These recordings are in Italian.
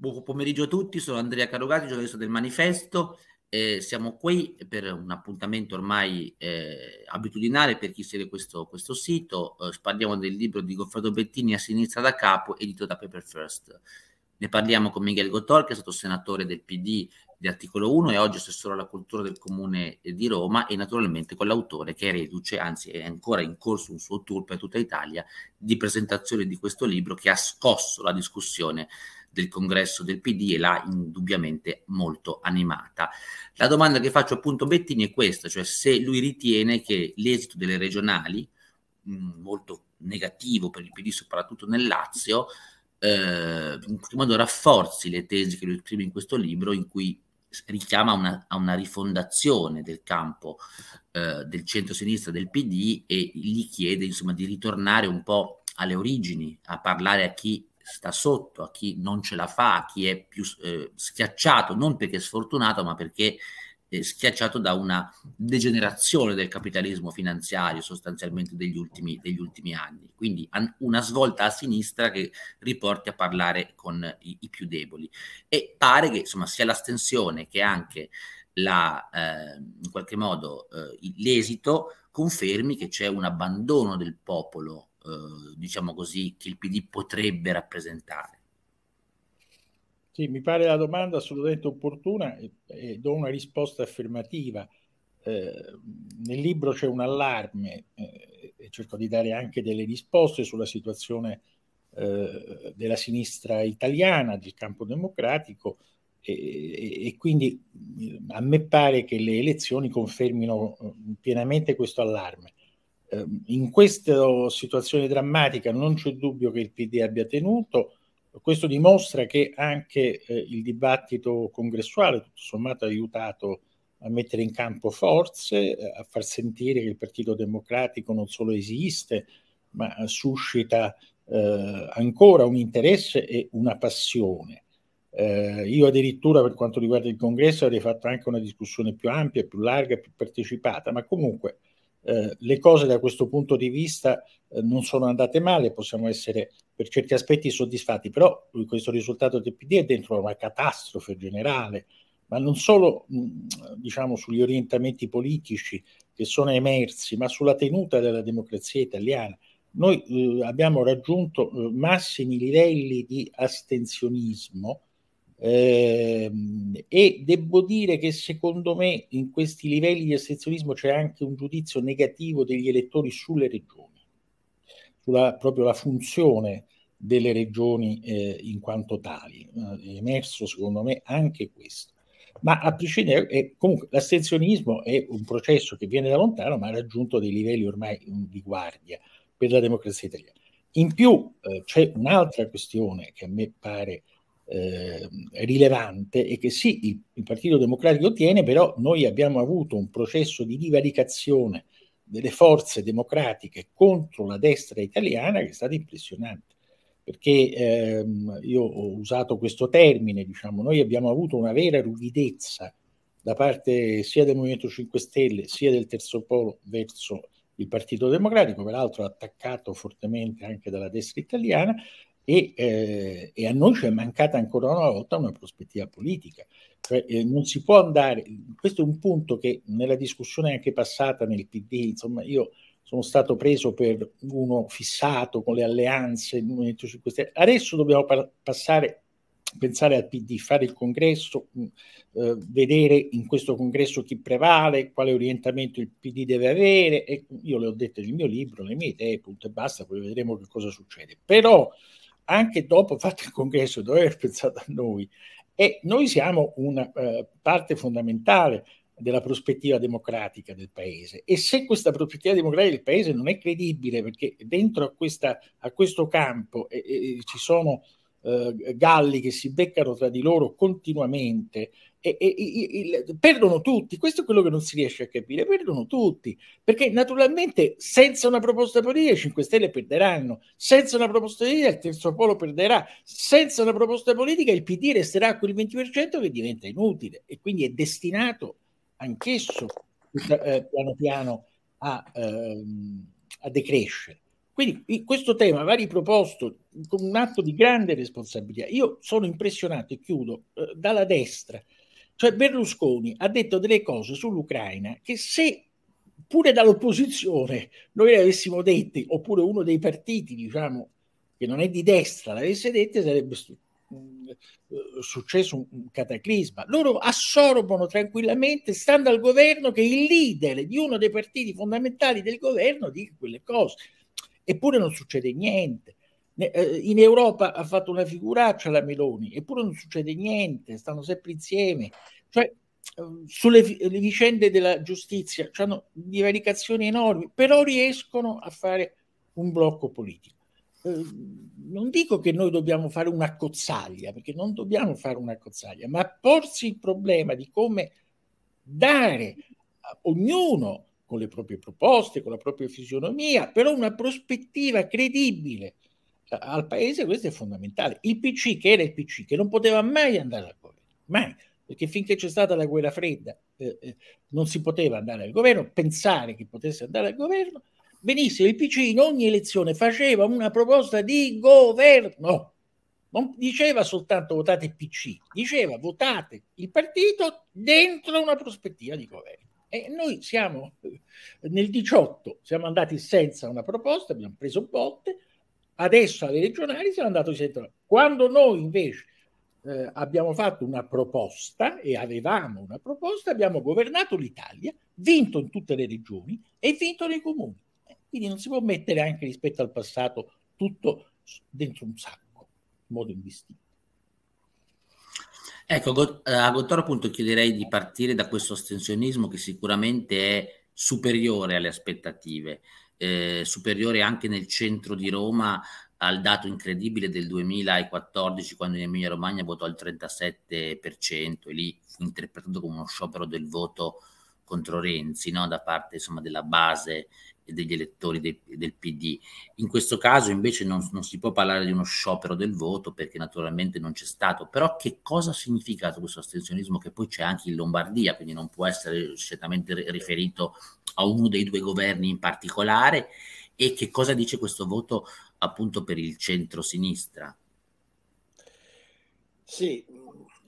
Buon pomeriggio a tutti, sono Andrea Carogati, giornalista del Manifesto. Eh, siamo qui per un appuntamento ormai eh, abitudinale per chi segue questo, questo sito. Eh, parliamo del libro di Goffredo Bettini a sinistra da capo, edito da Paper First. Ne parliamo con Miguel Gotor, che è stato senatore del PD di articolo 1 e oggi assessore alla cultura del comune di Roma e naturalmente con l'autore che è reduce, anzi è ancora in corso un suo tour per tutta Italia di presentazione di questo libro che ha scosso la discussione del congresso del PD e l'ha indubbiamente molto animata. La domanda che faccio appunto a Bettini è questa, cioè se lui ritiene che l'esito delle regionali, mh, mm, molto negativo per il PD soprattutto nel Lazio, eh, in qualche modo rafforzi le tesi che lui scrive in questo libro in cui richiama una, a una rifondazione del campo eh, del centro-sinistra del PD e gli chiede insomma di ritornare un po' alle origini, a parlare a chi sta sotto, a chi non ce la fa, a chi è più eh, schiacciato, non perché sfortunato, ma perché eh, schiacciato da una degenerazione del capitalismo finanziario sostanzialmente degli ultimi, degli ultimi anni. Quindi an una svolta a sinistra che riporti a parlare con i, i più deboli. E pare che insomma, sia l'astensione che anche la, eh, in qualche modo eh, l'esito confermi che c'è un abbandono del popolo eh, diciamo così, che il PD potrebbe rappresentare? Sì, mi pare la domanda assolutamente opportuna e, e do una risposta affermativa. Eh, nel libro c'è un allarme eh, e cerco di dare anche delle risposte sulla situazione eh, della sinistra italiana, del campo democratico e, e, e, quindi mm, a me pare che le elezioni confermino eh, pienamente questo allarme. Ehm, in questa situazione drammatica non c'è dubbio che il PD abbia tenuto, questo dimostra che anche eh, il dibattito congressuale tutto sommato ha aiutato a mettere in campo forze, eh, a far sentire che il Partito Democratico non solo esiste, ma suscita eh, ancora un interesse e una passione. Eh, io addirittura per quanto riguarda il congresso avrei fatto anche una discussione più ampia, più larga, più partecipata, ma comunque eh, le cose da questo punto di vista eh, non sono andate male, possiamo essere per certi aspetti soddisfatti, però questo risultato del PD è dentro una catastrofe generale, ma non solo mh, mm, diciamo, sugli orientamenti politici che sono emersi, ma sulla tenuta della democrazia italiana. Noi eh, abbiamo raggiunto eh, massimi livelli di astensionismo eh, e devo dire che secondo me in questi livelli di estensionismo c'è anche un giudizio negativo degli elettori sulle regioni, sulla proprio la funzione delle regioni eh, in quanto tali. Eh, è emerso secondo me anche questo. Ma a prescindere, eh, comunque l'astensionismo è un processo che viene da lontano, ma ha raggiunto dei livelli ormai mm, di guardia per la democrazia italiana. In più eh, c'è un'altra questione che a me pare eh, rilevante e che sì, il, il Partito Democratico tiene, però noi abbiamo avuto un processo di divaricazione delle forze democratiche contro la destra italiana che è stato impressionante perché ehm, io ho usato questo termine, diciamo, noi abbiamo avuto una vera ruvidezza da parte sia del Movimento 5 Stelle sia del Terzo Polo verso il Partito Democratico, peraltro attaccato fortemente anche dalla destra italiana, e, eh, e, a noi ci è mancata ancora una volta una prospettiva politica. Cioè, eh, non si può andare, questo è un punto che nella discussione anche passata nel PD, insomma, io sono stato preso per uno fissato con le alleanze, Adesso dobbiamo passare, pensare al PD, fare il congresso, mm, eh, vedere in questo congresso chi prevale, quale orientamento il PD deve avere. E ecco, io le ho detto nel mio libro, le mie idee, punto e basta, poi vedremo che cosa succede. Però anche dopo fatto il congresso dove è pensato a noi e noi siamo una eh, parte fondamentale della prospettiva democratica del paese e se questa prospettiva democratica del paese non è credibile perché dentro a, questa, a questo campo eh, eh, ci sono eh, galli che si beccano tra di loro continuamente e, e, e, perdono tutti, questo è quello che non si riesce a capire, perdono tutti, perché naturalmente senza una proposta politica i 5 Stelle perderanno, senza una proposta politica il terzo polo perderà, senza una proposta politica il PD resterà a quel 20% che diventa inutile e quindi è destinato anch'esso eh, piano piano a, ehm, a decrescere. Quindi questo tema va riproposto con un atto di grande responsabilità. Io sono impressionato, e chiudo, eh, dalla destra cioè Berlusconi ha detto delle cose sull'Ucraina che se pure dall'opposizione noi le avessimo dette, oppure uno dei partiti, diciamo, che non è di destra, l'avesse dette, sarebbe eh, successo un cataclisma. Loro assorbono tranquillamente, stando al governo, che il leader di uno dei partiti fondamentali del governo dica quelle cose. Eppure non succede niente. Eh, in Europa ha fatto una figuraccia la Meloni, eppure non succede niente, stanno sempre insieme. Cioè, ehm, sulle vicende della giustizia hanno divaricazioni enormi, però riescono a fare un blocco politico. Ehm, non dico che noi dobbiamo fare una cozzaglia, perché non dobbiamo fare una cozzaglia, ma porsi il problema di come dare a ognuno con le proprie proposte, con la propria fisionomia, però una prospettiva credibile cioè, al paese questo è fondamentale. Il PC, che era il PC, che non poteva mai andare al governo, mai, perché finché c'è stata la guerra fredda eh, eh, non si poteva andare al governo, pensare che potesse andare al governo, benissimo, il PC in ogni elezione faceva una proposta di governo, non diceva soltanto votate il PC, diceva votate il partito dentro una prospettiva di governo. E noi siamo eh, nel 18, siamo andati senza una proposta, abbiamo preso botte, adesso alle regionali sono andato centrale. Quando noi invece eh, abbiamo fatto una proposta e avevamo una proposta, abbiamo governato l'Italia, vinto in tutte le regioni e vinto nei comuni. Eh, quindi non si può mettere anche rispetto al passato tutto dentro un sacco, in modo indistinto. Ecco, eh, a Gottoro appunto chiederei di partire da questo astensionismo che sicuramente è superiore alle aspettative eh, superiore anche nel centro di Roma al dato incredibile del 2014 quando in Emilia Romagna votò il 37% e lì fu interpretato come uno sciopero del voto contro Renzi no? da parte insomma, della base degli elettori de, del PD. In questo caso invece non, non, si può parlare di uno sciopero del voto perché naturalmente non c'è stato, però che cosa ha significato questo astensionismo che poi c'è anche in Lombardia, quindi non può essere certamente riferito a uno dei due governi in particolare e che cosa dice questo voto appunto per il centro-sinistra? Sì,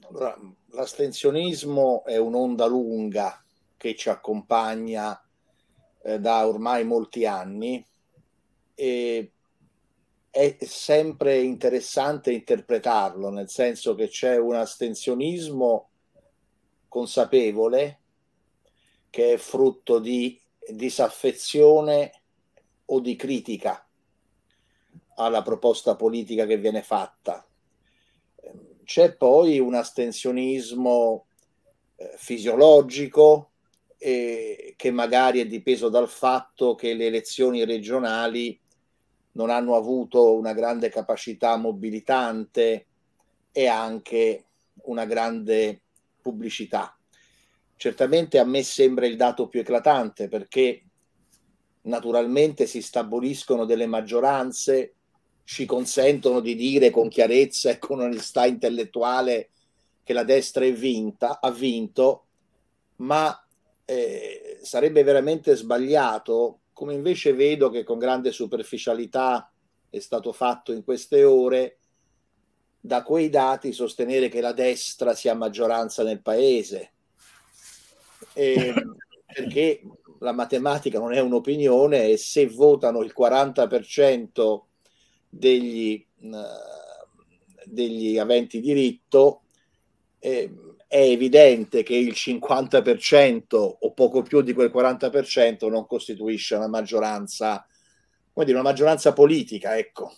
allora, l'astensionismo è un'onda lunga che ci accompagna eh, da ormai molti anni e è sempre interessante interpretarlo, nel senso che c'è un astensionismo consapevole che è frutto di disaffezione o di critica alla proposta politica che viene fatta. Ehm, c'è poi un astensionismo eh, fisiologico eh, che magari è dipeso dal fatto che le elezioni regionali non hanno avuto una grande capacità mobilitante e anche una grande pubblicità. Certamente a me sembra il dato più eclatante perché naturalmente si stabiliscono delle maggioranze, ci consentono di dire con chiarezza e con onestà intellettuale che la destra è vinta, ha vinto, ma eh, sarebbe veramente sbagliato, come invece vedo che con grande superficialità è stato fatto in queste ore, da quei dati sostenere che la destra sia maggioranza nel paese. E, perché la matematica non è un'opinione e se votano il 40% degli, eh, degli aventi diritto, eh, è evidente che il 50% o poco più di quel 40% non costituisce una maggioranza, come dire, una maggioranza politica, ecco.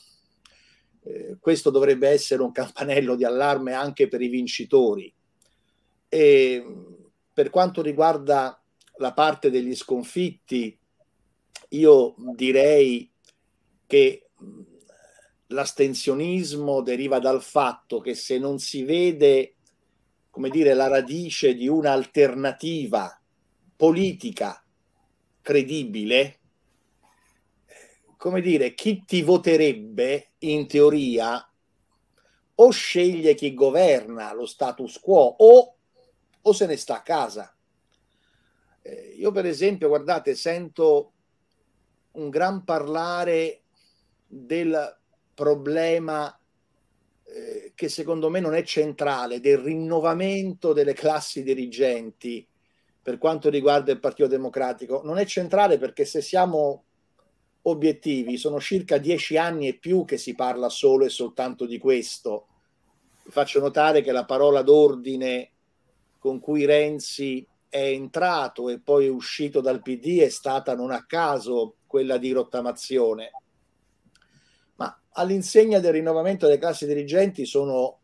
Eh, questo dovrebbe essere un campanello di allarme anche per i vincitori. E per quanto riguarda la parte degli sconfitti, io direi che l'astensionismo deriva dal fatto che se non si vede come dire, la radice di un'alternativa politica credibile, come dire, chi ti voterebbe in teoria o sceglie chi governa lo status quo o, o se ne sta a casa. Eh, io per esempio, guardate, sento un gran parlare del problema eh, che secondo me non è centrale del rinnovamento delle classi dirigenti per quanto riguarda il Partito Democratico non è centrale perché se siamo obiettivi sono circa dieci anni e più che si parla solo e soltanto di questo. faccio notare che la parola d'ordine con cui Renzi è entrato e poi è uscito dal PD è stata non a caso quella di rottamazione all'insegna del rinnovamento delle classi dirigenti sono,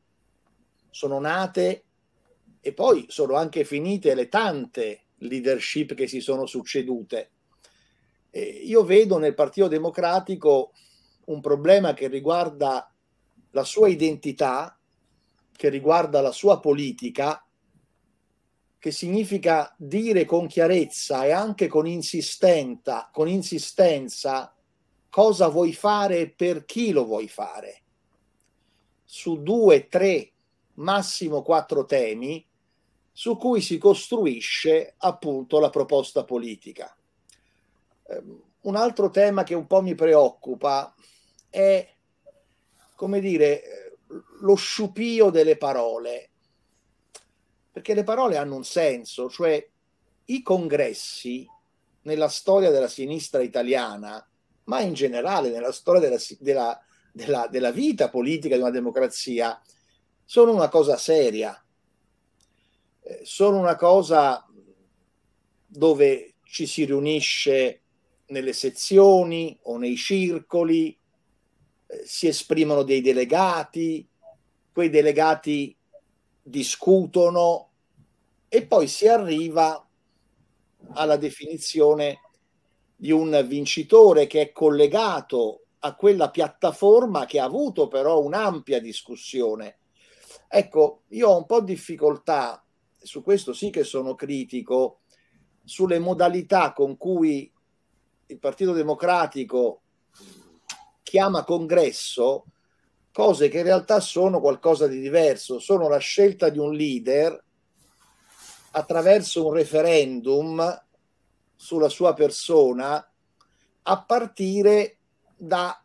sono nate e poi sono anche finite le tante leadership che si sono succedute. Eh, io vedo nel Partito Democratico un problema che riguarda la sua identità, che riguarda la sua politica, che significa dire con chiarezza e anche con, con insistenza cosa vuoi fare e per chi lo vuoi fare. Su due, tre, massimo quattro temi su cui si costruisce appunto la proposta politica. Ehm, un altro tema che un po' mi preoccupa è, come dire, lo sciupio delle parole, perché le parole hanno un senso, cioè i congressi nella storia della sinistra italiana ma in generale nella storia della, della, della, della vita politica di una democrazia, sono una cosa seria, eh, sono una cosa dove ci si riunisce nelle sezioni o nei circoli, eh, si esprimono dei delegati, quei delegati discutono e poi si arriva alla definizione di un vincitore che è collegato a quella piattaforma che ha avuto però un'ampia discussione. Ecco, io ho un po' difficoltà, su questo sì che sono critico, sulle modalità con cui il Partito Democratico chiama congresso cose che in realtà sono qualcosa di diverso, sono la scelta di un leader attraverso un referendum sulla sua persona a partire da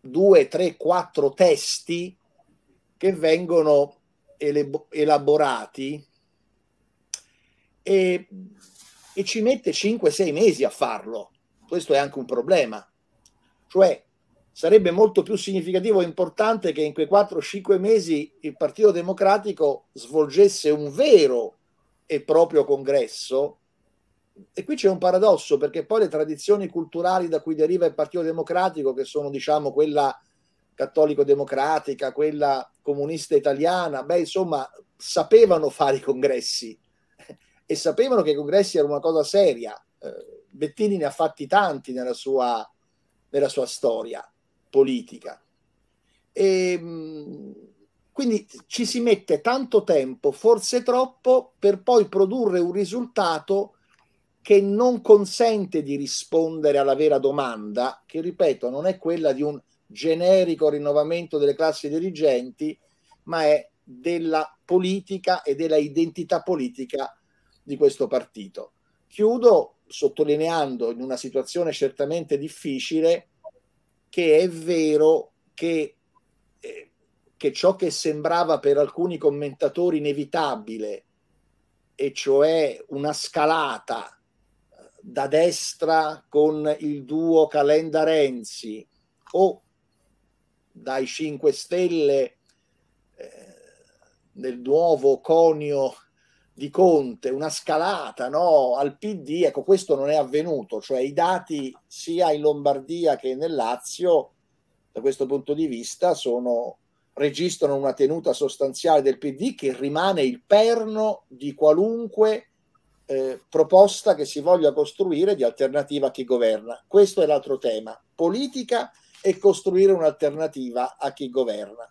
due, tre, quattro testi che vengono elaborati e, e ci mette 5-6 mesi a farlo. Questo è anche un problema. Cioè, sarebbe molto più significativo e importante che in quei 4-5 mesi il Partito Democratico svolgesse un vero e proprio congresso e qui c'è un paradosso perché poi le tradizioni culturali da cui deriva il Partito Democratico, che sono diciamo quella cattolico-democratica, quella comunista italiana, beh insomma sapevano fare i congressi e sapevano che i congressi erano una cosa seria. Eh, Bettini ne ha fatti tanti nella sua, nella sua storia politica. E, mm, quindi ci si mette tanto tempo, forse troppo, per poi produrre un risultato che non consente di rispondere alla vera domanda, che ripeto non è quella di un generico rinnovamento delle classi dirigenti, ma è della politica e della identità politica di questo partito. Chiudo sottolineando in una situazione certamente difficile che è vero che, eh, che ciò che sembrava per alcuni commentatori inevitabile, e cioè una scalata da destra con il duo Calenda Renzi o dai 5 Stelle eh, nel nuovo conio di Conte, una scalata no, al PD, ecco questo non è avvenuto, cioè i dati sia in Lombardia che nel Lazio da questo punto di vista sono, registrano una tenuta sostanziale del PD che rimane il perno di qualunque eh, proposta che si voglia costruire di alternativa a chi governa. Questo è l'altro tema, politica e costruire un'alternativa a chi governa.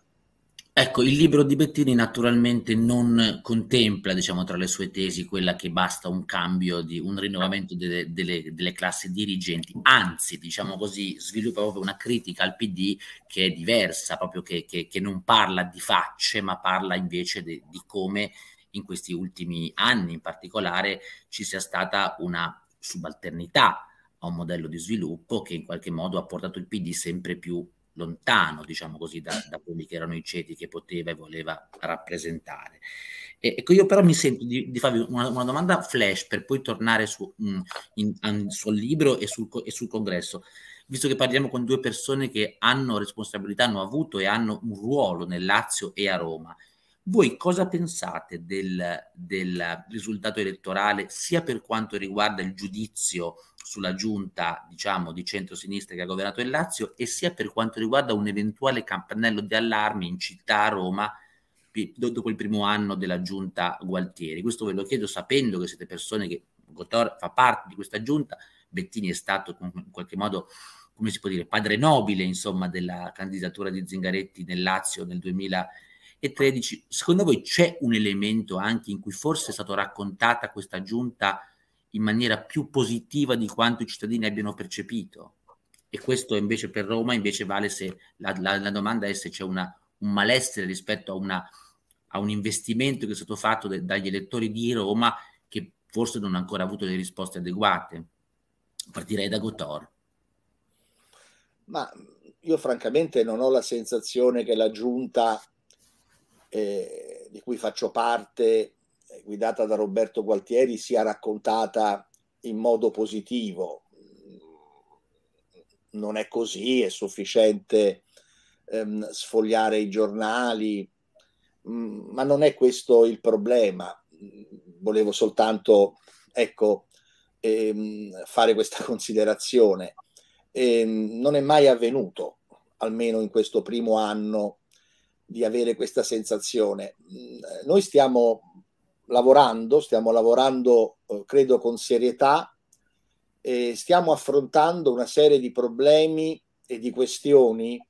Ecco, il libro di Bettini naturalmente non contempla, diciamo, tra le sue tesi quella che basta un cambio, di, un rinnovamento delle, delle, delle classi dirigenti, anzi, diciamo così, sviluppa proprio una critica al PD che è diversa, proprio che, che, che non parla di facce, ma parla invece de, di come in questi ultimi anni in particolare ci sia stata una subalternità a un modello di sviluppo che in qualche modo ha portato il PD sempre più lontano, diciamo così, da, da quelli che erano i ceti che poteva e voleva rappresentare. E, ecco, io però mi sento di, di farvi una, una, domanda flash per poi tornare su, mh, mm, in, in, sul libro e sul, e sul congresso visto che parliamo con due persone che hanno responsabilità, hanno avuto e hanno un ruolo nel Lazio e a Roma. Voi cosa pensate del, del, risultato elettorale sia per quanto riguarda il giudizio sulla giunta diciamo, di centro-sinistra che ha governato il Lazio e sia per quanto riguarda un eventuale campanello di allarme in città a Roma dopo il primo anno della giunta Gualtieri? Questo ve lo chiedo sapendo che siete persone che Gotor fa parte di questa giunta, Bettini è stato in qualche modo come si può dire, padre nobile, insomma, della candidatura di Zingaretti nel Lazio nel 2000 13. Secondo voi c'è un elemento anche in cui forse è stata raccontata questa giunta in maniera più positiva di quanto i cittadini abbiano percepito? E questo invece per Roma invece vale se la, la, la domanda è se c'è un malessere rispetto a, una, a, un investimento che è stato fatto de, dagli elettori di Roma che forse non ha ancora avuto le risposte adeguate. Partirei da Gotor. Ma io francamente non ho la sensazione che la giunta eh, di cui faccio parte, eh, guidata da Roberto Gualtieri, sia raccontata in modo positivo. Non è così, è sufficiente ehm, sfogliare i giornali, mm, ma non è questo il problema. Volevo soltanto, ecco, ehm, fare questa considerazione. Ehm, non è mai avvenuto, almeno in questo primo anno di avere questa sensazione. Mm, eh, noi stiamo lavorando, stiamo lavorando eh, credo con serietà, e stiamo affrontando una serie di problemi e di questioni,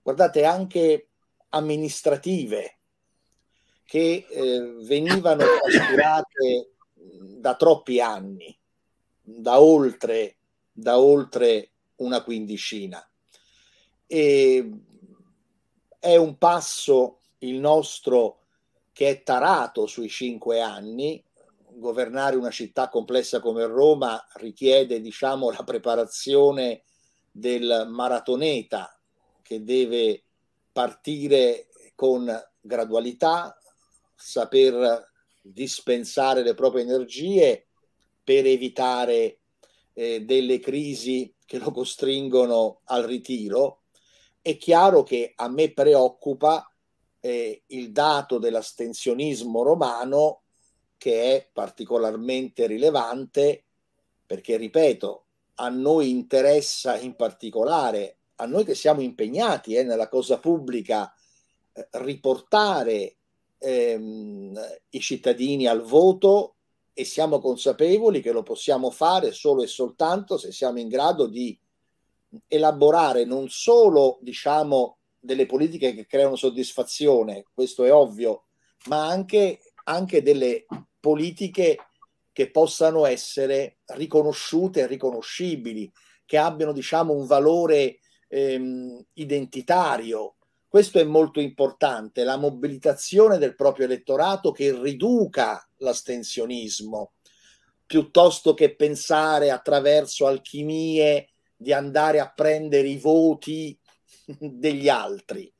guardate anche amministrative, che eh, venivano trascurate mm, da troppi anni, da oltre, da oltre una quindicina. E è un passo il nostro che è tarato sui cinque anni. Governare una città complessa come Roma richiede, diciamo, la preparazione del maratoneta che deve partire con gradualità, saper dispensare le proprie energie per evitare eh, delle crisi che lo costringono al ritiro è chiaro che a me preoccupa eh, il dato dell'astensionismo romano che è particolarmente rilevante perché, ripeto, a noi interessa in particolare, a noi che siamo impegnati eh, nella cosa pubblica, eh, riportare ehm, i cittadini al voto e siamo consapevoli che lo possiamo fare solo e soltanto se siamo in grado di elaborare non solo, diciamo, delle politiche che creano soddisfazione, questo è ovvio, ma anche, anche delle politiche che possano essere riconosciute e riconoscibili, che abbiano, diciamo, un valore ehm, identitario, questo è molto importante, la mobilitazione del proprio elettorato che riduca l'astensionismo, piuttosto che pensare attraverso alchimie di andare a prendere i voti degli altri.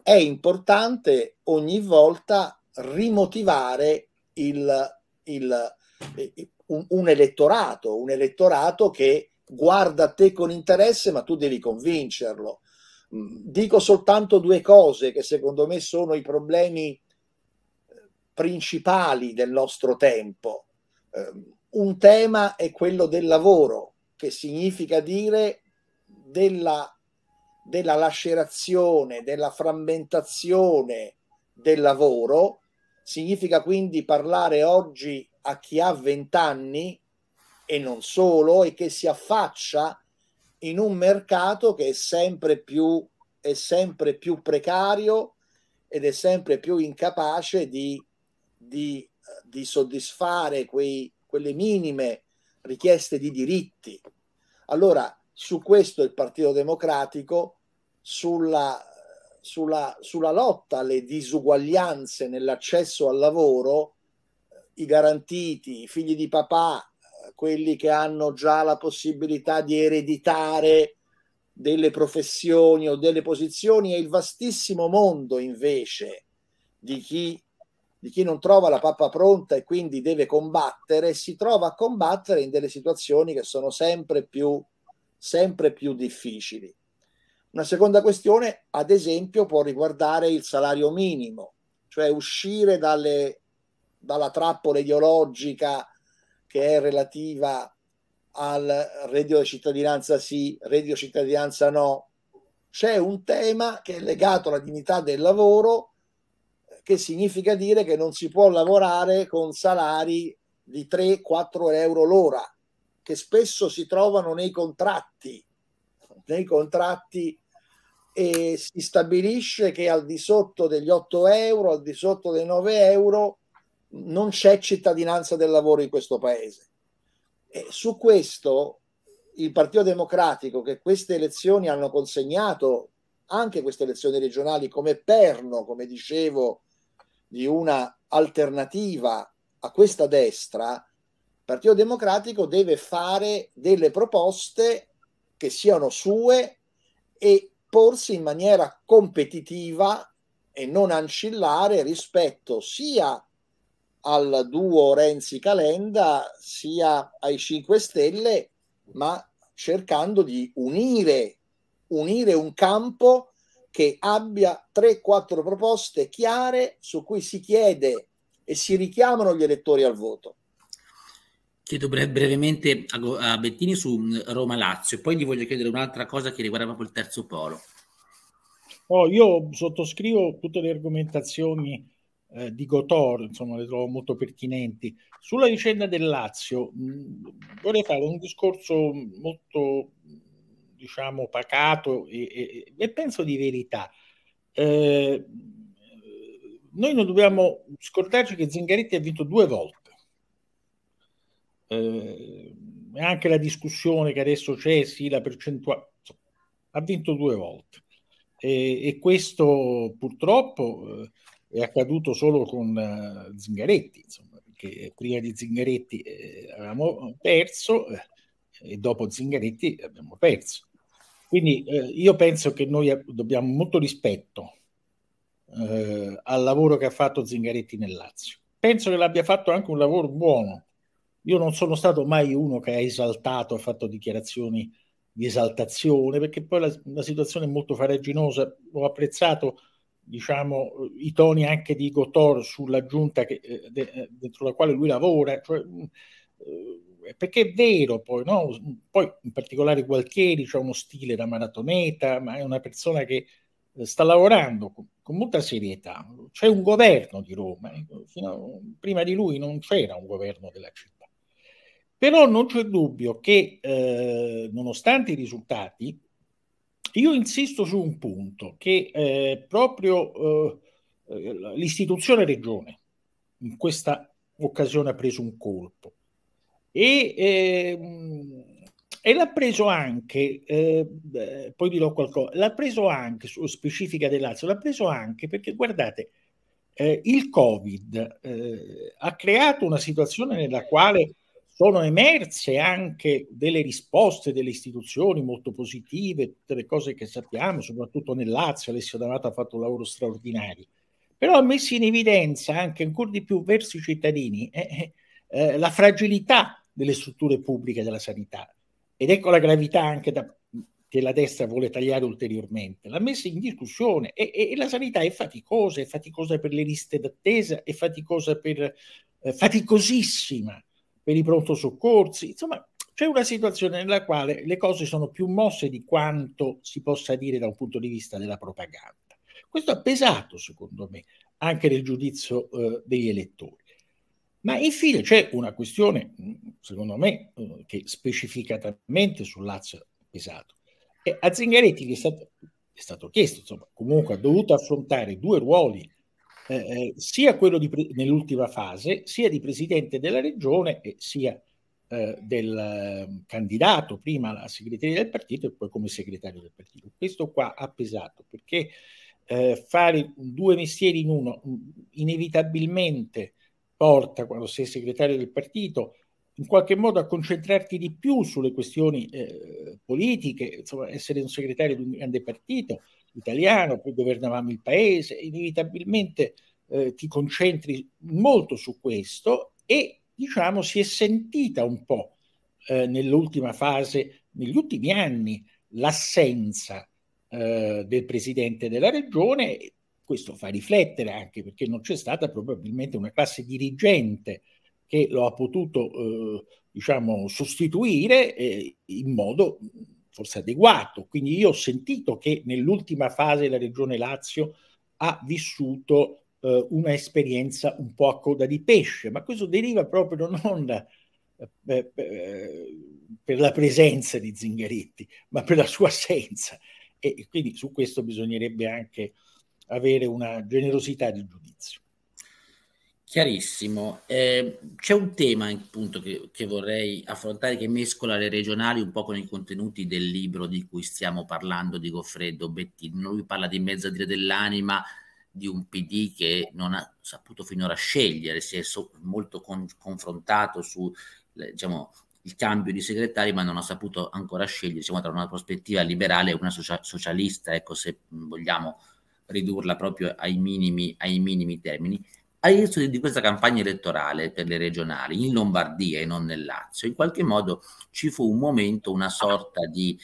È importante ogni volta rimotivare il, il, eh, un, un elettorato, un elettorato che guarda te con interesse, ma tu devi convincerlo. Mm, dico soltanto due cose che secondo me sono i problemi eh, principali del nostro tempo. Eh, un tema è quello del lavoro, che significa dire della, della lacerazione, della frammentazione del lavoro, significa quindi parlare oggi a chi ha vent'anni e non solo e che si affaccia in un mercato che è sempre più, è sempre più precario ed è sempre più incapace di, di, di soddisfare quei, quelle minime richieste di diritti. Allora, su questo il Partito Democratico, sulla, sulla, sulla lotta alle disuguaglianze nell'accesso al lavoro, eh, i garantiti, i figli di papà, eh, quelli che hanno già la possibilità di ereditare delle professioni o delle posizioni e il vastissimo mondo invece di chi di chi non trova la pappa pronta e quindi deve combattere, si trova a combattere in delle situazioni che sono sempre più, sempre più difficili. Una seconda questione, ad esempio, può riguardare il salario minimo, cioè uscire dalle, dalla trappola ideologica che è relativa al reddito di cittadinanza sì, reddito di cittadinanza no. C'è un tema che è legato alla dignità del lavoro che significa dire che non si può lavorare con salari di 3-4 euro l'ora, che spesso si trovano nei contratti. Nei contratti e si stabilisce che al di sotto degli 8 euro, al di sotto dei 9 euro, non c'è cittadinanza del lavoro in questo paese. E su questo il Partito Democratico, che queste elezioni hanno consegnato, anche queste elezioni regionali, come perno, come dicevo, di una alternativa a questa destra, il Partito Democratico deve fare delle proposte che siano sue e porsi in maniera competitiva e non ancillare rispetto sia al duo Renzi Calenda sia ai 5 Stelle, ma cercando di unire, unire un campo che abbia 3-4 proposte chiare su cui si chiede e si richiamano gli elettori al voto. Chiedo brevemente a Bettini su mm, Roma-Lazio, poi gli voglio chiedere un'altra cosa che riguarda proprio il terzo polo. Oh, io sottoscrivo tutte le argomentazioni eh, di Gotor, insomma, le trovo molto pertinenti. Sulla vicenda del Lazio, mh, mm, vorrei fare un discorso molto diciamo, pacato e, e, e penso di verità. Eh, noi non dobbiamo scordarci che Zingaretti ha vinto due volte. Eh, anche la discussione che adesso c'è, sì, la percentuale, ha vinto due volte. E, e questo purtroppo eh, è accaduto solo con eh, Zingaretti, insomma, perché prima di Zingaretti eh, avevamo perso. Eh, e dopo Zingaretti abbiamo perso. Quindi eh, io penso che noi dobbiamo molto rispetto eh, al lavoro che ha fatto Zingaretti nel Lazio. Penso che l'abbia fatto anche un lavoro buono. Io non sono stato mai uno che ha esaltato, ha fatto dichiarazioni di esaltazione, perché poi la, la situazione è molto faraginosa. Ho apprezzato diciamo, i toni anche di Gotor sulla giunta che, eh, de, eh, dentro la quale lui lavora. Cioè, mm, eh, perché è vero poi, no? poi in particolare Gualtieri ha uno stile da maratoneta, ma è una persona che eh, sta lavorando con, con molta serietà. C'è un governo di Roma, eh, a, prima di lui non c'era un governo della città. Però non c'è dubbio che, eh, nonostante i risultati, io insisto su un punto, che eh, proprio eh, l'istituzione regione in questa occasione ha preso un colpo e, eh, e l'ha preso anche, eh, poi dirò qualcosa, l'ha preso anche, su specifica del l'ha preso anche perché guardate, eh, il Covid eh, ha creato una situazione nella quale sono emerse anche delle risposte delle istituzioni molto positive, tutte le cose che sappiamo, soprattutto nel Lazio, Alessio D'Amato ha fatto un lavoro straordinario, però ha messo in evidenza anche ancora di più verso i cittadini eh, eh, eh la fragilità delle strutture pubbliche della sanità. Ed ecco la gravità anche da, che la destra vuole tagliare ulteriormente. L'ha messa in discussione e, e, e, la sanità è faticosa, è faticosa per le liste d'attesa, è faticosa per, eh, faticosissima per i pronto soccorsi. Insomma, c'è una situazione nella quale le cose sono più mosse di quanto si possa dire da un punto di vista della propaganda. Questo ha pesato, secondo me, anche nel giudizio eh, degli elettori. Ma infine c'è una questione, mm, secondo me, eh, che specificatamente sul Lazio è pesato. E a Zingaretti che è stato, è stato chiesto, insomma, comunque ha dovuto affrontare due ruoli, eh, eh sia quello di, nell'ultima fase, sia di presidente della regione e sia eh, del ehm, candidato prima alla segreteria del partito e poi come segretario del partito. Questo qua ha pesato perché eh, fare due mestieri in uno mm, inevitabilmente porta, quando sei segretario del partito, in qualche modo a concentrarti di più sulle questioni eh, politiche, insomma, essere un segretario di un grande partito italiano, poi governavamo il paese, inevitabilmente eh, ti concentri molto su questo e diciamo si è sentita un po' eh, nell'ultima fase, negli ultimi anni, l'assenza eh, del presidente della regione questo fa riflettere anche perché non c'è stata probabilmente una classe dirigente che lo ha potuto eh, diciamo, sostituire eh, in modo forse adeguato. Quindi io ho sentito che nell'ultima fase la Regione Lazio ha vissuto eh, una esperienza un po' a coda di pesce, ma questo deriva proprio non eh, per la presenza di Zingaretti, ma per la sua assenza. E quindi su questo bisognerebbe anche avere una generosità di giudizio. Chiarissimo. Eh, c'è un tema appunto che, che, vorrei affrontare che mescola le regionali un po' con i contenuti del libro di cui stiamo parlando di Goffredo Bettino. Lui parla di mezzadire dell'anima di un PD che non ha saputo finora scegliere, si è so- molto con- confrontato su diciamo, il cambio di segretari, ma non ha saputo ancora scegliere Siamo tra una prospettiva liberale e una socia- socialista, ecco se vogliamo ridurla proprio ai minimi, ai minimi termini, all'inizio di questa campagna elettorale per le regionali in Lombardia e non nel Lazio, in qualche modo ci fu un momento, una sorta di,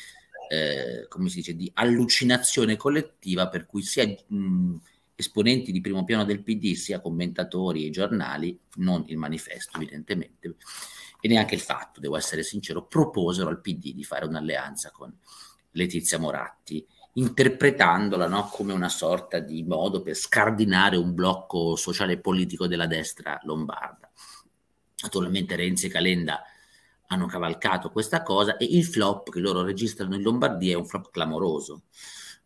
eh, come si dice, di allucinazione collettiva per cui sia mh, esponenti di primo piano del PD, sia commentatori e giornali, non il manifesto evidentemente, e neanche il fatto, devo essere sincero, proposero al PD di fare un'alleanza con Letizia Moratti interpretandola no, come una sorta di modo per scardinare un blocco sociale e politico della destra lombarda. Naturalmente Renzi e Calenda hanno cavalcato questa cosa e il flop che loro registrano in Lombardia è un flop clamoroso,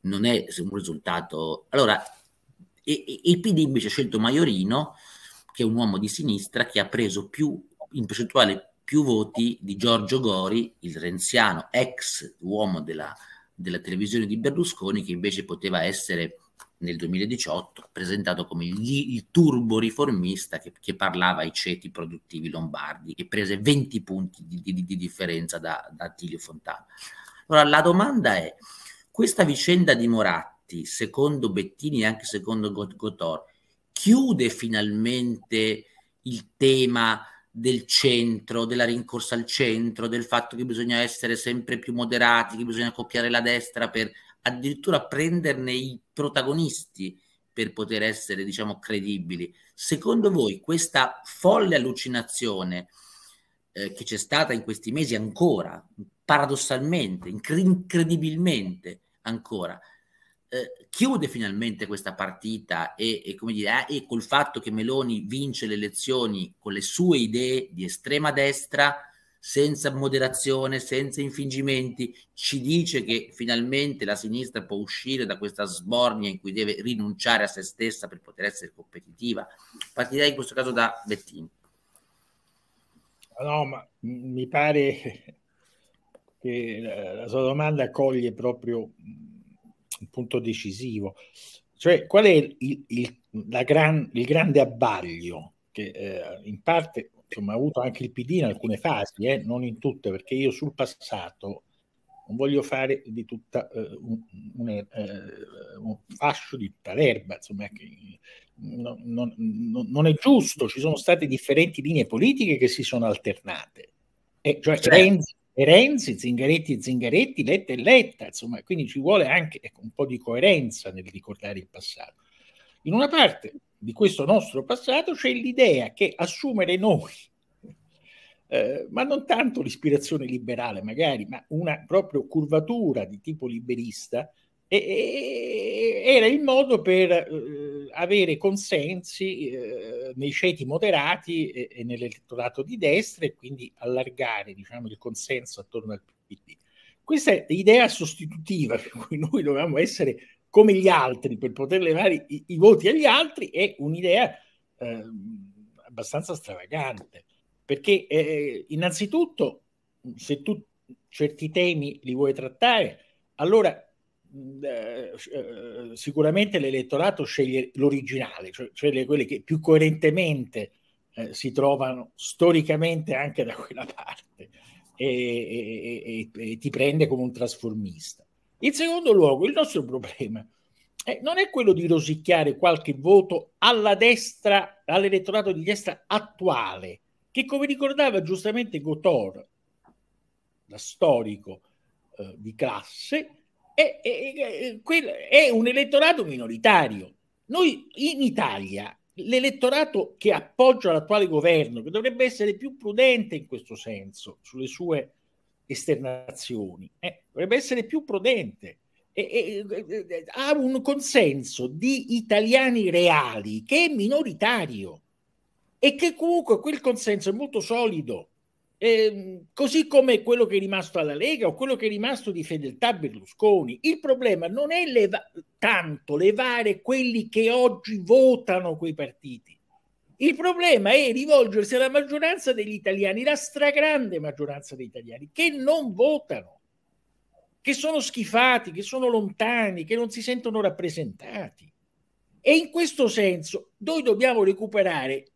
non è un risultato... Allora, il PD invece ha scelto Maiorino, che è un uomo di sinistra che ha preso più, in percentuale più voti di Giorgio Gori, il renziano, ex uomo della della televisione di Berlusconi che invece poteva essere nel 2018 presentato come gli, il turbo riformista che, che, parlava ai ceti produttivi lombardi e prese 20 punti di, di, di differenza da, da Attilio Fontana. Allora la domanda è, questa vicenda di Moratti, secondo Bettini e anche secondo Got- Gotor, chiude finalmente il tema del centro, della rincorsa al centro, del fatto che bisogna essere sempre più moderati, che bisogna copiare la destra per addirittura prenderne i protagonisti per poter essere, diciamo, credibili. Secondo voi questa folle allucinazione eh, che c'è stata in questi mesi ancora, paradossalmente, incredibilmente ancora, eh, chiude finalmente questa partita e, e come dire, eh, e col fatto che Meloni vince le elezioni con le sue idee di estrema destra, senza moderazione, senza infingimenti, ci dice che finalmente la sinistra può uscire da questa sbornia in cui deve rinunciare a se stessa per poter essere competitiva. Partirei in questo caso da Bettini. Ah, no, ma mi pare che la sua domanda coglie proprio un punto decisivo. Cioè, qual è il, il, gran, il grande abbaglio che eh, in parte insomma, ha avuto anche il PD in alcune fasi, eh, non in tutte, perché io sul passato non voglio fare di tutta eh, un, un, eh, un, fascio di tutta l'erba, insomma, che, non, non, non, è giusto, ci sono state differenti linee politiche che si sono alternate. E eh, cioè certo. Renzi e Renzi, Zingaretti e Zingaretti, Letta e Letta, insomma, quindi ci vuole anche ecco, un po' di coerenza nel ricordare il passato. In una parte di questo nostro passato c'è l'idea che assumere noi, eh, ma non tanto l'ispirazione liberale magari, ma una proprio curvatura di tipo liberista, e, e, era il modo per eh, avere consensi eh, nei ceti moderati e, e, nell'elettorato di destra e quindi allargare diciamo, il consenso attorno al PD. Questa idea sostitutiva per cui noi dovevamo essere come gli altri per poter levare i, i voti agli altri è un'idea eh, abbastanza stravagante, perché eh, eh, innanzitutto se tu certi temi li vuoi trattare, allora eh, eh, sicuramente l'elettorato sceglie l'originale, cioè, cioè le, quelle che più coerentemente eh, si trovano storicamente anche da quella parte e, e, e, e, ti prende come un trasformista. In secondo luogo, il nostro problema eh, non è quello di rosicchiare qualche voto alla destra, all'elettorato di destra attuale, che come ricordava giustamente Gotor, da storico eh, di classe, è, è, è, è un elettorato minoritario. Noi in Italia l'elettorato che appoggia l'attuale governo, che dovrebbe essere più prudente in questo senso sulle sue esternazioni, eh, dovrebbe essere più prudente, e, e, e, ha un consenso di italiani reali che è minoritario e che comunque quel consenso è molto solido eh, così come quello che è rimasto alla Lega o quello che è rimasto di fedeltà Berlusconi. Il problema non è leva- tanto levare quelli che oggi votano quei partiti. Il problema è rivolgersi alla maggioranza degli italiani, la stragrande maggioranza degli italiani, che non votano, che sono schifati, che sono lontani, che non si sentono rappresentati. E in questo senso noi dobbiamo recuperare,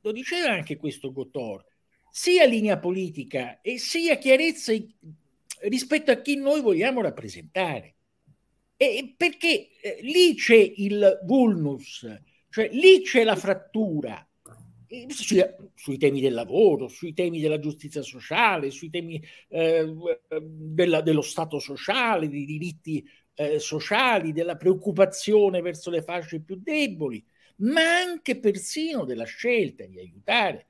lo diceva anche questo Gotor, sia linea politica e sia chiarezza rispetto a chi noi vogliamo rappresentare. E perché eh, lì c'è il vulnus, cioè lì c'è la frattura sui temi del lavoro, sui temi della giustizia sociale, sui temi eh, della, dello Stato sociale, dei diritti eh, sociali, della preoccupazione verso le fasce più deboli, ma anche persino della scelta di aiutare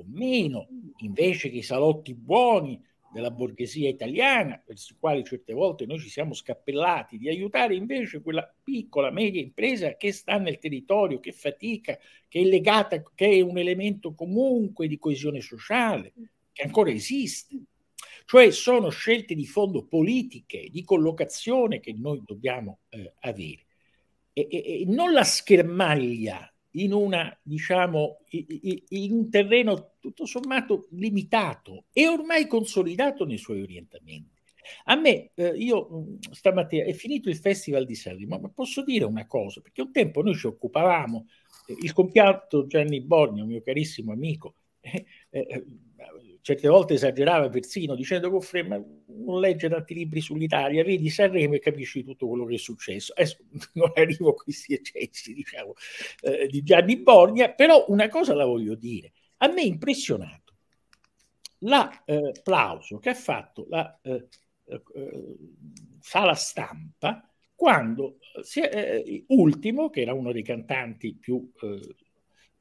o meno, invece che i salotti buoni della borghesia italiana, per i quali certe volte noi ci siamo scappellati, di aiutare invece quella piccola, media impresa che sta nel territorio, che fatica, che è legata, che è un elemento comunque di coesione sociale, che ancora esiste. Cioè sono scelte di fondo politiche, di collocazione che noi dobbiamo eh, avere. E, e, e non la schermaglia in, una, diciamo, in un terreno tutto sommato limitato e ormai consolidato nei suoi orientamenti. A me, eh, io mm, stamattina è finito il Festival di Sanremo, ma posso dire una cosa, perché un tempo noi ci occupavamo, eh, il compianto Gianni Borgno, mio carissimo amico, eh, eh certe volte esagerava persino dicendo Goffre ma non legge tanti libri sull'Italia, vedi Sanremo e capisci tutto quello che è successo. Adesso non arrivo a questi eccessi diciamo, eh, di Gianni Borgna, però una cosa la voglio dire, a me è impressionato l'applauso eh, che ha fatto la eh, eh, eh sala stampa quando eh, si è, ultimo, che era uno dei cantanti più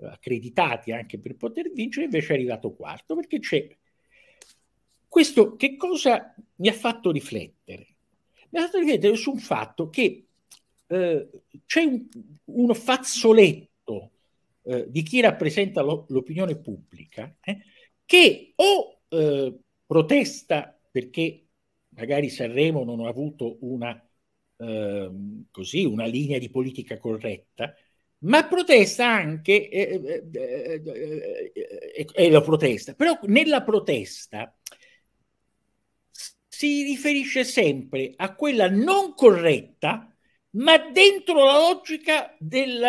accreditati anche per poter vincere, invece è arrivato quarto perché c'è. Questo che cosa mi ha fatto riflettere? Mi ha fatto riflettere su un fatto che eh, c'è un, uno fazzoletto eh, di chi rappresenta lo, l'opinione pubblica eh, che o eh, protesta perché magari Sanremo non ha avuto una, ehm, così, una linea di politica corretta, ma protesta anche, e eh, eh, eh, lo protesta, però nella protesta si riferisce sempre a quella non corretta, ma dentro la logica del,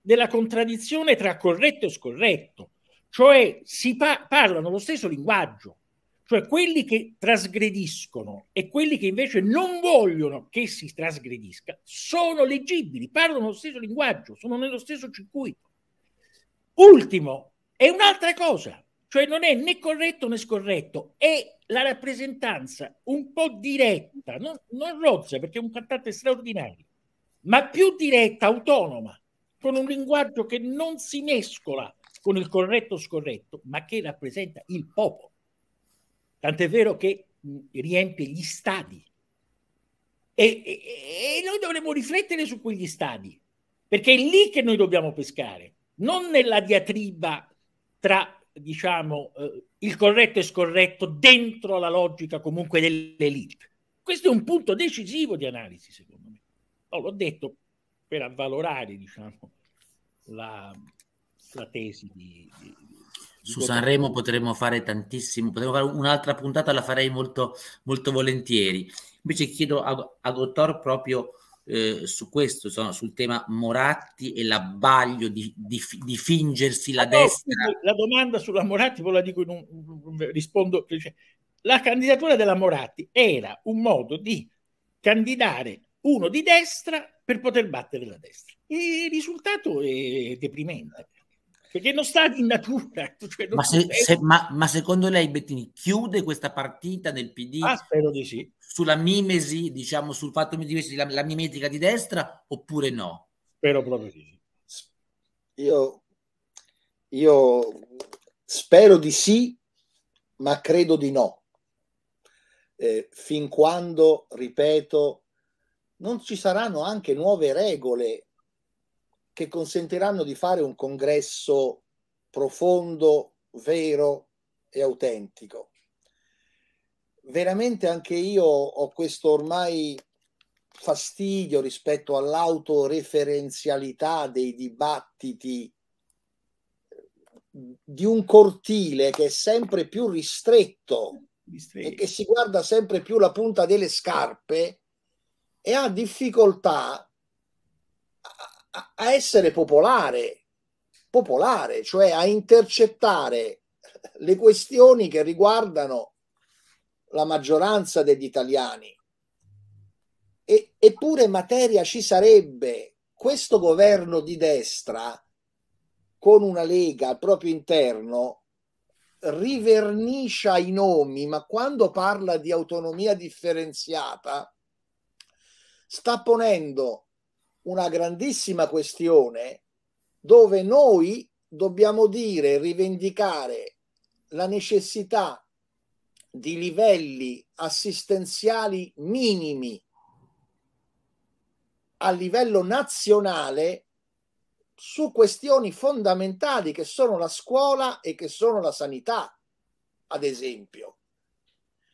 della contraddizione tra corretto e scorretto, cioè si pa- parlano lo stesso linguaggio, cioè quelli che trasgrediscono e quelli che invece non vogliono che si trasgredisca sono leggibili, parlano lo stesso linguaggio, sono nello stesso circuito. Ultimo, è un'altra cosa, cioè non è né corretto né scorretto, è la rappresentanza un po' diretta, non, non rozza perché è un cantante straordinario, ma più diretta, autonoma, con un linguaggio che non si mescola con il corretto o scorretto, ma che rappresenta il popolo. Tant'è vero che riempie gli stadi. E, e, e noi dovremmo riflettere su quegli stadi, perché è lì che noi dobbiamo pescare, non nella diatriba tra, diciamo, eh, il corretto e scorretto dentro la logica comunque dell'elite. Questo è un punto decisivo di analisi, secondo me. Oh, l'ho detto per avvalorare, diciamo, la, la tesi di, di su Sanremo potremmo fare tantissimo, potremmo fare un'altra puntata, la farei molto, molto volentieri. Invece chiedo a, a Gottor proprio eh, su questo, insomma, sul tema Moratti e l'abbaglio di, di, di fingersi la ah, destra. La domanda sulla Moratti, poi la dico in un, rispondo. Cioè, la candidatura della Moratti era un modo di candidare uno di destra per poter battere la destra. E il risultato è deprimente perché non sta in natura. Cioè ma, se, se, ma, ma, secondo lei Bettini chiude questa partita del PD ah, spero di sì. sulla mimesi, diciamo sul fatto di la, la mimetica di destra oppure no? Spero proprio di sì. Io, io spero di sì, ma credo di no. Eh, fin quando, ripeto, non ci saranno anche nuove regole che consentiranno di fare un congresso profondo, vero e autentico. Veramente anche io ho questo ormai fastidio rispetto all'autoreferenzialità dei dibattiti di un cortile che è sempre più ristretto e che si guarda sempre più la punta delle scarpe e ha difficoltà a essere popolare, popolare, cioè a intercettare le questioni che riguardano la maggioranza degli italiani. E, eppure materia ci sarebbe. Questo governo di destra, con una lega al proprio interno, rivernicia i nomi, ma quando parla di autonomia differenziata, sta ponendo una grandissima questione dove noi dobbiamo dire, rivendicare la necessità di livelli assistenziali minimi a livello nazionale su questioni fondamentali che sono la scuola e che sono la sanità, ad esempio.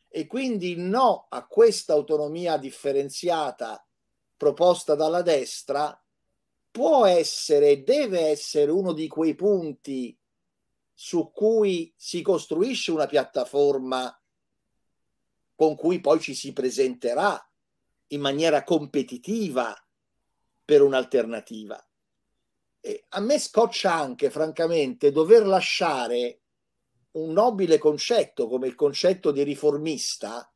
E quindi no a questa autonomia differenziata proposta dalla destra può essere e deve essere uno di quei punti su cui si costruisce una piattaforma con cui poi ci si presenterà in maniera competitiva per un'alternativa. E a me scoccia anche, francamente, dover lasciare un nobile concetto come il concetto di riformista.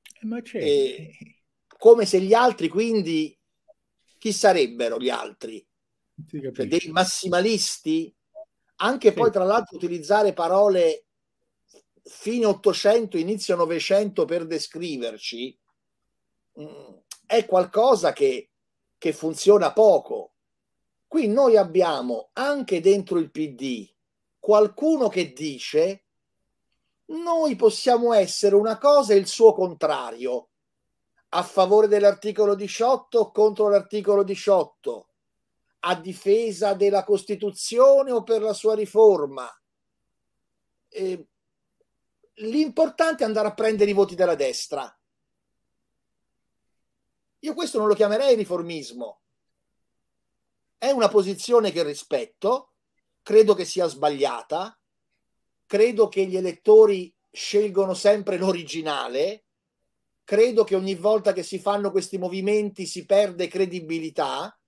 Eh, ma c'è. E certo come se gli altri, quindi, chi sarebbero gli altri? Cioè, dei massimalisti? Anche sì. poi, tra l'altro, utilizzare parole fine 800, inizio 900 per descriverci mh, mm, è qualcosa che, che funziona poco. Qui noi abbiamo anche dentro il PD qualcuno che dice noi possiamo essere una cosa e il suo contrario a favore dell'articolo 18 o contro l'articolo 18? A difesa della Costituzione o per la sua riforma? Eh, l'importante è andare a prendere i voti della destra. Io questo non lo chiamerei riformismo. È una posizione che rispetto, credo che sia sbagliata, credo che gli elettori scelgono sempre l'originale, credo che ogni volta che si fanno questi movimenti si perde credibilità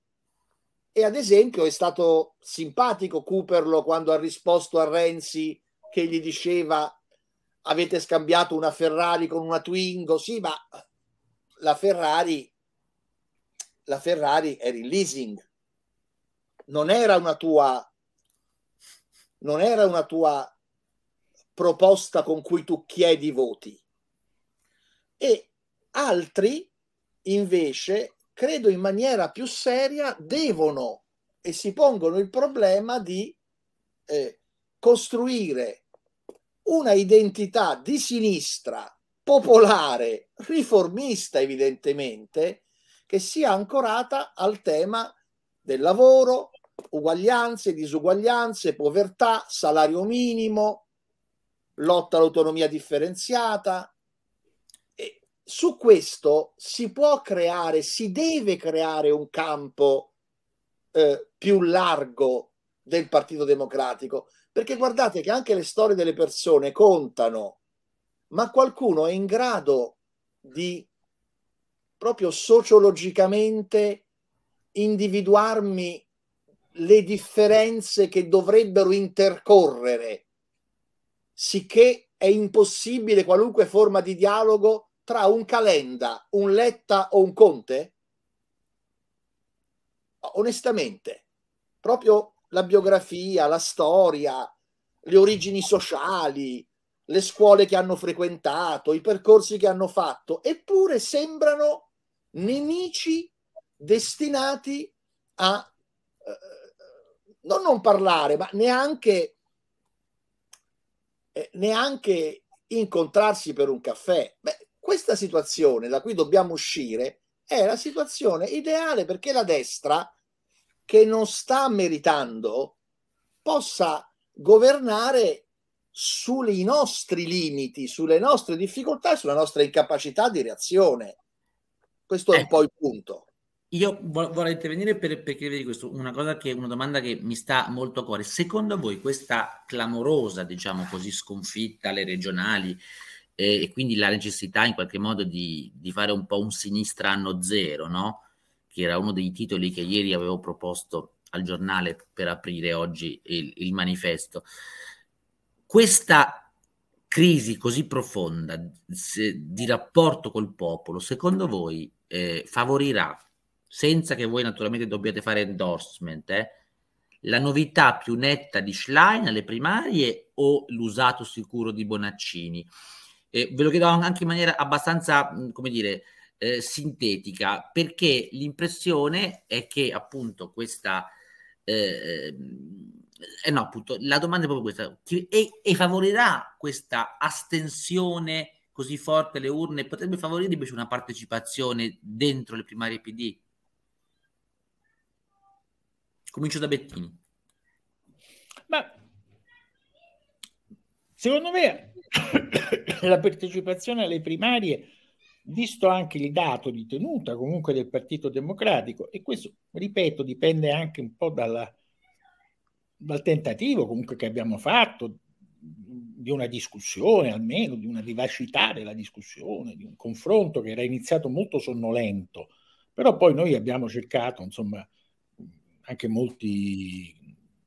e ad esempio è stato simpatico Cooperlo quando ha risposto a Renzi che gli diceva avete scambiato una Ferrari con una Twingo, sì ma la Ferrari, la Ferrari era in leasing, non era una tua, non era una tua proposta con cui tu chiedi voti. E Altri, invece, credo in maniera più seria, devono e si pongono il problema di eh, costruire una identità di sinistra popolare, riformista evidentemente, che sia ancorata al tema del lavoro, uguaglianze, disuguaglianze, povertà, salario minimo, lotta all'autonomia differenziata, su questo si può creare, si deve creare un campo eh, più largo del Partito Democratico, perché guardate che anche le storie delle persone contano, ma qualcuno è in grado di proprio sociologicamente individuarmi le differenze che dovrebbero intercorrere, sicché è impossibile qualunque forma di dialogo tra un Calenda, un Letta o un Conte? Onestamente, proprio la biografia, la storia, le origini sociali, le scuole che hanno frequentato, i percorsi che hanno fatto, eppure sembrano nemici destinati a eh, non, non parlare, ma neanche, eh, neanche incontrarsi per un caffè. Beh, questa situazione da cui dobbiamo uscire è la situazione ideale perché la destra, che non sta meritando, possa governare sui nostri limiti, sulle nostre difficoltà e sulla nostra incapacità di reazione. Questo è un eh. po' il punto. Io vorrei intervenire per, perché vedi questo, una, cosa che, una domanda che mi sta molto a cuore. Secondo voi questa clamorosa, diciamo così, sconfitta alle regionali e, e quindi la necessità in qualche modo di, di, fare un po' un sinistra anno zero, no? che era uno dei titoli che ieri avevo proposto al giornale per aprire oggi il, il manifesto. Questa crisi così profonda se, di rapporto col popolo, secondo voi eh, favorirà, senza che voi naturalmente dobbiate fare endorsement, eh, la novità più netta di Schlein alle primarie o l'usato sicuro di Bonaccini? Eh, ve lo chiedo anche in maniera abbastanza, come dire, eh, sintetica, perché l'impressione è che appunto questa... Eh, eh, eh no, appunto, la domanda è proprio questa. Chi, e, e, favorirà questa astensione così forte alle urne? Potrebbe favorire invece una partecipazione dentro le primarie PD? Comincio da Bettini. Ma secondo me la partecipazione alle primarie, visto anche il dato di tenuta comunque del Partito Democratico, e questo, ripeto, dipende anche un po' dalla, dal tentativo comunque che abbiamo fatto di una discussione almeno, di una vivacità della discussione, di un confronto che era iniziato molto sonnolento, però poi noi abbiamo cercato, insomma, anche molti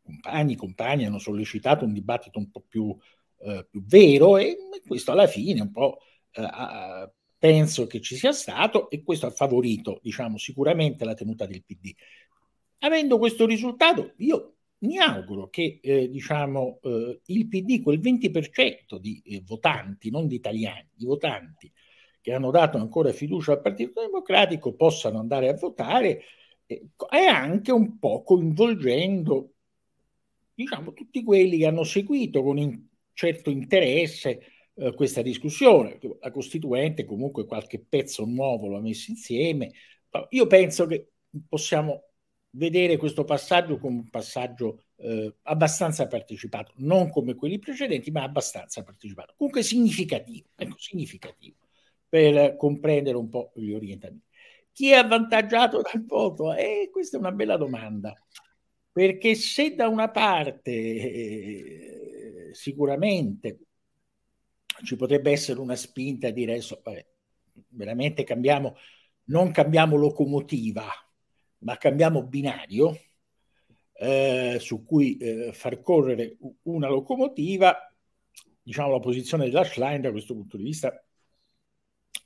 compagni, compagni hanno sollecitato un dibattito un po' più eh, più vero e questo alla fine un po' eh, penso che ci sia stato e questo ha favorito diciamo sicuramente la tenuta del PD. Avendo questo risultato io mi auguro che eh, diciamo, eh, il PD, quel 20% di eh, votanti, non di italiani, di votanti che hanno dato ancora fiducia al Partito Democratico, possano andare a votare e anche un po' coinvolgendo diciamo, tutti quelli che hanno seguito con interesse certo interesse eh, questa discussione. La Costituente comunque qualche pezzo nuovo lo ha messo insieme. Io penso che possiamo vedere questo passaggio come un passaggio eh, abbastanza partecipato, non come quelli precedenti, ma abbastanza partecipato, comunque significativo, ecco, significativo per comprendere un po' gli orientamenti. Chi è avvantaggiato dal voto? Eh, questa è una bella domanda, perché se da una parte eh, sicuramente ci potrebbe essere una spinta a dire adesso vabbè, veramente cambiamo, non cambiamo locomotiva, ma cambiamo binario eh, su cui eh, far correre una locomotiva, diciamo la posizione della Schlein da questo punto di vista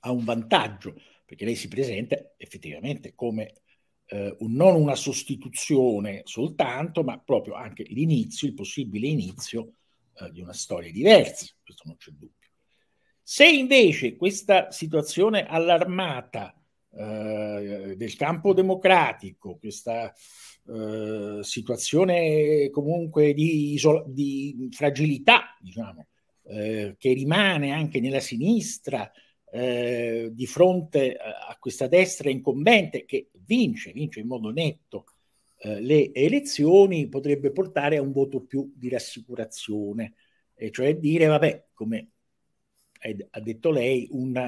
ha un vantaggio, perché lei si presenta effettivamente come eh, un, non una sostituzione soltanto, ma proprio anche l'inizio, il possibile inizio eh, di una storia diversa, questo non c'è dubbio. Se invece questa situazione allarmata eh, del campo democratico, questa eh, situazione comunque di, di fragilità, diciamo, eh, che rimane anche nella sinistra eh, di fronte a, questa destra incombente che vince, vince in modo netto eh, le elezioni potrebbe portare a un voto più di rassicurazione, e cioè dire, vabbè, come ha detto lei, un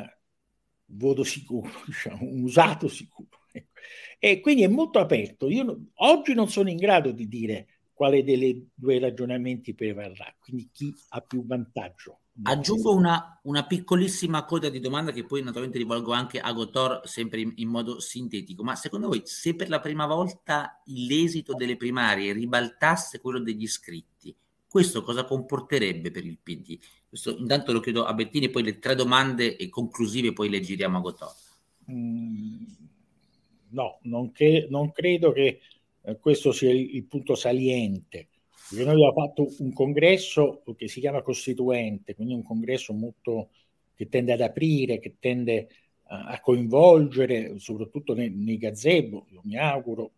voto sicuro, diciamo, un usato sicuro. Ecco. E quindi è molto aperto. Io oggi non sono in grado di dire quale dei due ragionamenti prevarrà, quindi chi ha più vantaggio. Aggiungo una, una, piccolissima coda di domanda che poi naturalmente rivolgo anche a Gotor sempre in, in, modo sintetico, ma secondo voi se per la prima volta l'esito delle primarie ribaltasse quello degli iscritti, questo cosa comporterebbe per il PD? Questo, intanto lo chiedo a Bettini, poi le tre domande conclusive poi le giriamo a Gotor. Mm, no, non, cre- non, credo che eh, questo sia il, il punto saliente perché noi abbiamo fatto un congresso che si chiama Costituente, quindi un congresso molto che tende ad aprire, che tende a, a coinvolgere, soprattutto nei, nei gazebo, io mi auguro,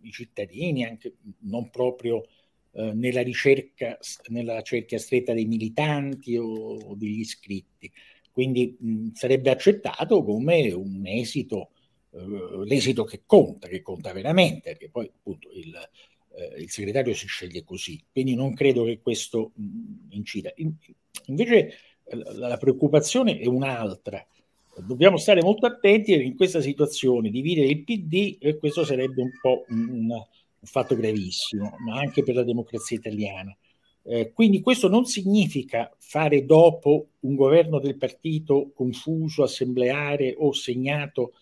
i cittadini, anche non proprio eh, nella ricerca, nella cerchia stretta dei militanti o, o degli iscritti. Quindi mh, sarebbe accettato come un esito, eh, l'esito che conta, che conta veramente, perché poi appunto il, eh, il segretario si sceglie così, quindi non credo che questo mm, incida. In, invece eh, la, la, preoccupazione è un'altra. Dobbiamo stare molto attenti in questa situazione, dividere il PD, e eh, questo sarebbe un po' un, un fatto gravissimo, ma anche per la democrazia italiana. Eh, quindi questo non significa fare dopo un governo del partito confuso, assembleare o segnato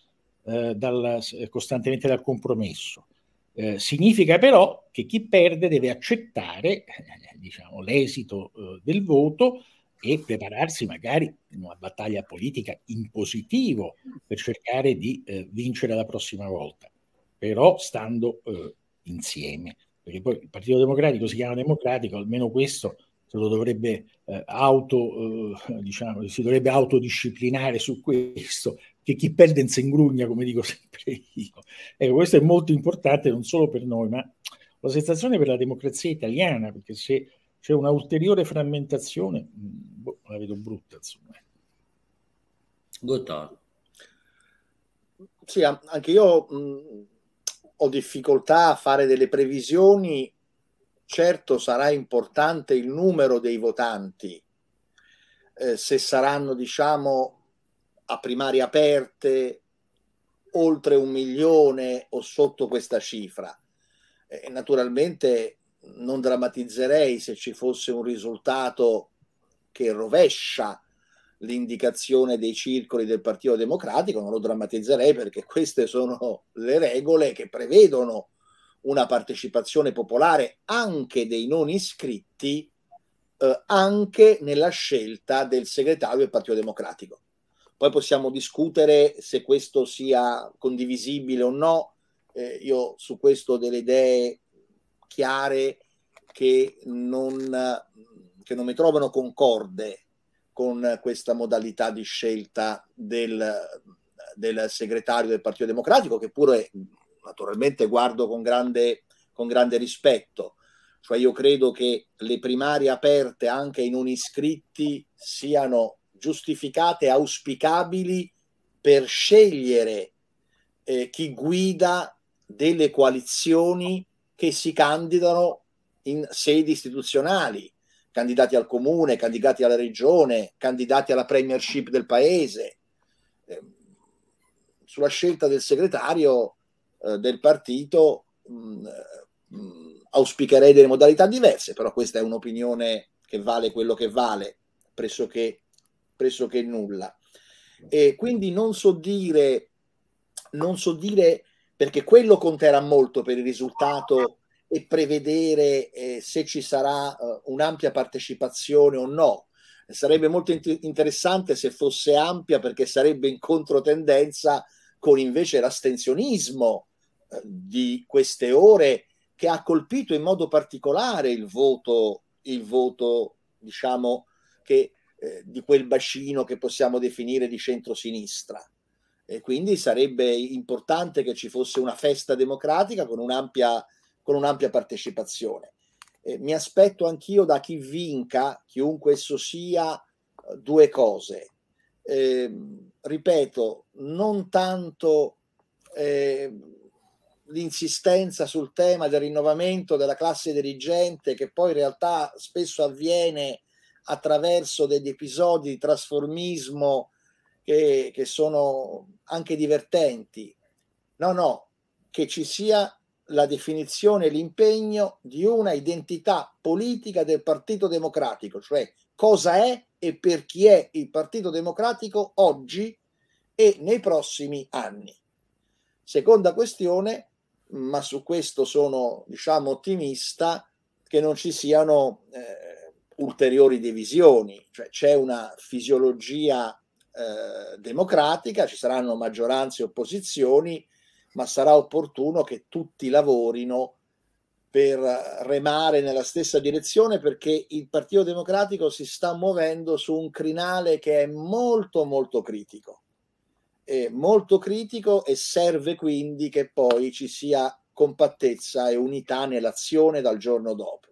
eh, dal, costantemente dal compromesso. Eh, significa però che chi perde deve accettare eh, eh, diciamo, l'esito eh, del voto e prepararsi magari in una battaglia politica in positivo per cercare di vincere la prossima volta, però stando insieme perché poi il Partito Democratico si chiama democratico, almeno questo se lo dovrebbe eh, auto, eh, diciamo, si dovrebbe autodisciplinare su questo, che chi perde in insegrugna, come dico sempre io. Ecco, questo è molto importante non solo per noi, ma la sensazione per la democrazia italiana, perché se c'è una ulteriore frammentazione, mm, boh, la vedo brutta, insomma. Gottardo. Sì, anche io mh, mm, ho difficoltà a fare delle previsioni. Certo sarà importante il numero dei votanti, eh, se saranno, diciamo, a primarie aperte oltre un milione o sotto questa cifra eh, naturalmente non drammatizzerei se ci fosse un risultato che rovescia l'indicazione dei circoli del Partito Democratico, non lo drammatizzerei perché queste sono le regole che prevedono una partecipazione popolare anche dei non iscritti, eh, anche nella scelta del segretario del Partito Democratico. Poi possiamo discutere se questo sia condivisibile o no, eh, io su questo ho delle idee chiare che non, che non mi trovano concorde con questa modalità di scelta del, del segretario del Partito Democratico, che pure naturalmente guardo con grande, con grande rispetto. Cioè io credo che le primarie aperte anche ai non iscritti siano giustificate, auspicabili per scegliere eh, chi guida delle coalizioni che si candidano in sedi istituzionali, candidati al comune, candidati alla regione, candidati alla premiership del paese. Ehm, sulla scelta del segretario eh, del partito mh, mh, auspicherei delle modalità diverse, però questa è un'opinione che vale quello che vale, pressoché, pressoché nulla. E quindi non so dire, non so dire perché quello conterà molto per il risultato e prevedere eh, se ci sarà eh, un'ampia partecipazione o no. Sarebbe molto in- interessante se fosse ampia perché sarebbe in controtendenza con invece l'astensionismo eh, di queste ore che ha colpito in modo particolare il voto, il voto diciamo, che, eh, di quel bacino che possiamo definire di centrosinistra. E quindi sarebbe importante che ci fosse una festa democratica con un'ampia, con un'ampia partecipazione. Eh, mi aspetto anch'io da chi vinca, chiunque esso sia, due cose. Eh, ripeto, non tanto eh, l'insistenza sul tema del rinnovamento della classe dirigente, che poi in realtà spesso avviene attraverso degli episodi di trasformismo che, che sono anche divertenti. No, no, che ci sia la definizione l'impegno di una identità politica del Partito Democratico, cioè cosa è e per chi è il Partito Democratico oggi e nei prossimi anni. Seconda questione, ma su questo sono diciamo ottimista, che non ci siano eh, ulteriori divisioni, cioè c'è una fisiologia eh, democratica, ci saranno maggioranze e opposizioni, ma sarà opportuno che tutti lavorino per remare nella stessa direzione perché il Partito Democratico si sta muovendo su un crinale che è molto molto critico, è molto critico e serve quindi che poi ci sia compattezza e unità nell'azione dal giorno dopo.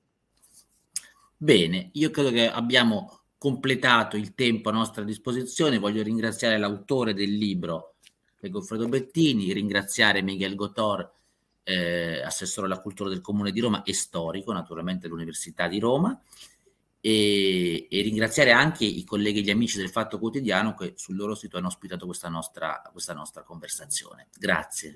Bene, io credo che abbiamo completato il tempo a nostra disposizione. Voglio ringraziare l'autore del libro, Goffredo Bettini, ringraziare Miguel Gotor, eh, assessore alla cultura del Comune di Roma e storico, naturalmente, dell'Università di Roma. E, e, ringraziare anche i colleghi e gli amici del Fatto Quotidiano che sul loro sito hanno ospitato questa nostra, questa nostra conversazione. Grazie.